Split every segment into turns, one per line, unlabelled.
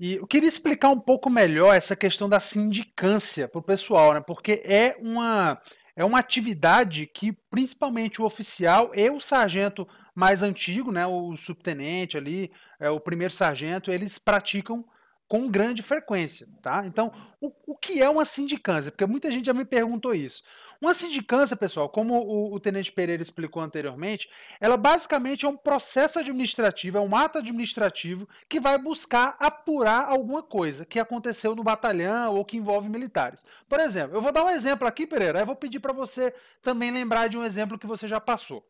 E eu queria explicar um pouco melhor essa questão da sindicância para o pessoal, né? Porque é uma, é uma atividade que principalmente o oficial e o sargento mais antigo, né? O subtenente ali, é, o primeiro sargento, eles praticam com grande frequência, tá? Então, o, o que é uma sindicância? Porque muita gente já me perguntou isso. Uma sindicância, pessoal, como o, o, Tenente Pereira explicou anteriormente, ela basicamente é um processo administrativo, é um ato administrativo que vai buscar apurar alguma coisa que aconteceu no batalhão ou que envolve militares. Por exemplo, eu vou dar um exemplo aqui, Pereira, aí eu vou pedir para você também lembrar de um exemplo que você já passou.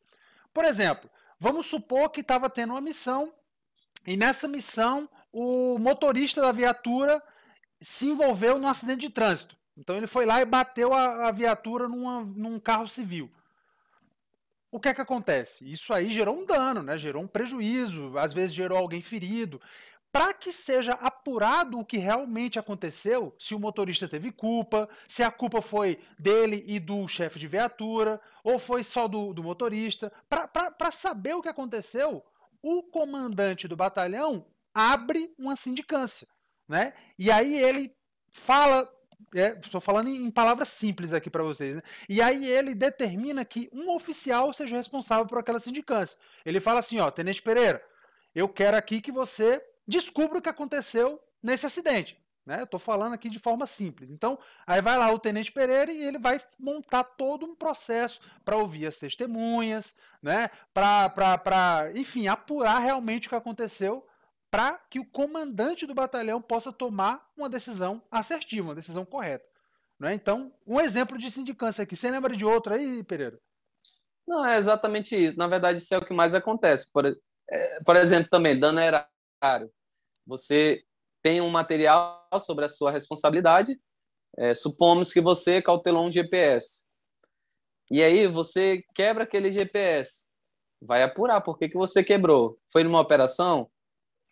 Por exemplo, vamos supor que estava tendo uma missão e nessa missão o motorista da viatura se envolveu num acidente de trânsito. Então ele foi lá e bateu a, a viatura numa, num carro civil. O que é que acontece? Isso aí gerou um dano, né? gerou um prejuízo, às vezes gerou alguém ferido. Para que seja apurado o que realmente aconteceu, se o motorista teve culpa, se a culpa foi dele e do chefe de viatura, ou foi só do, do motorista, para saber o que aconteceu, o comandante do batalhão abre uma sindicância. Né? E aí ele fala, estou é, falando em palavras simples aqui para vocês, né? e aí ele determina que um oficial seja responsável por aquela sindicância. Ele fala assim, ó, Tenente Pereira, eu quero aqui que você descubra o que aconteceu nesse acidente. Né? Eu estou falando aqui de forma simples. Então, aí vai lá o Tenente Pereira e ele vai montar todo um processo para ouvir as testemunhas, né? para, enfim, apurar realmente o que aconteceu para que o comandante do batalhão possa tomar uma decisão assertiva, uma decisão correta. Né? Então, um exemplo de sindicância aqui. Você lembra de outro aí, Pereira?
Não, é exatamente isso. Na verdade, isso é o que mais acontece. Por, é, por exemplo, também, dano erário. Você tem um material sobre a sua responsabilidade. É, supomos que você cautelou um GPS. E aí você quebra aquele GPS. Vai apurar por que, que você quebrou. Foi numa operação?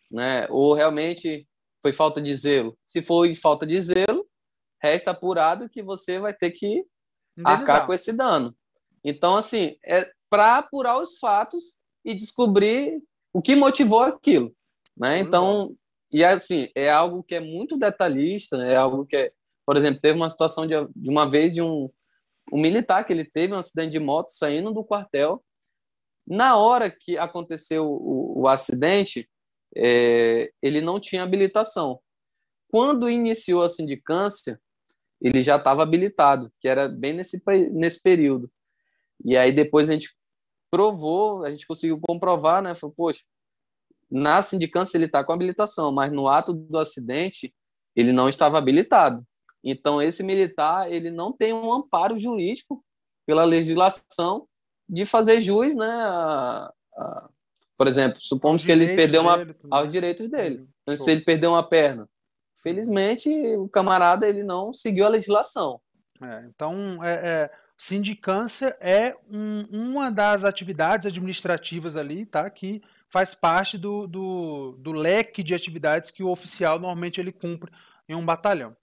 né? Ou realmente foi falta de zelo? Se foi falta de zelo, resta apurado que você vai ter que Indenizar. arcar com esse dano. Então, assim, é para apurar os fatos e descobrir o que motivou aquilo, né? É então, e assim, é algo que é muito detalhista, né? é algo que é, por exemplo, teve uma situação de, de uma vez de um, um militar que ele teve um acidente de moto saindo do quartel. Na hora que aconteceu o, o acidente, é, ele não tinha habilitação. Quando iniciou a sindicância, ele já estava habilitado, que era bem nesse, nesse período. E aí depois a gente provou, a gente conseguiu comprovar, né? Falou, poxa, na sindicância assim, ele está com habilitação, mas no ato do acidente ele não estava habilitado. Então esse militar ele não tem um amparo jurídico pela legislação de fazer juiz, né, a, por exemplo, supomos que ele perdeu uma dele, aos direitos dele. Uhum. Então, se ele perdeu uma
perna, felizmente o camarada ele não seguiu a legislação. É, então, é, é, sindicância é um, uma das atividades administrativas ali, tá? Que faz parte do, do, do leque de atividades que o oficial normalmente ele cumpre em um batalhão.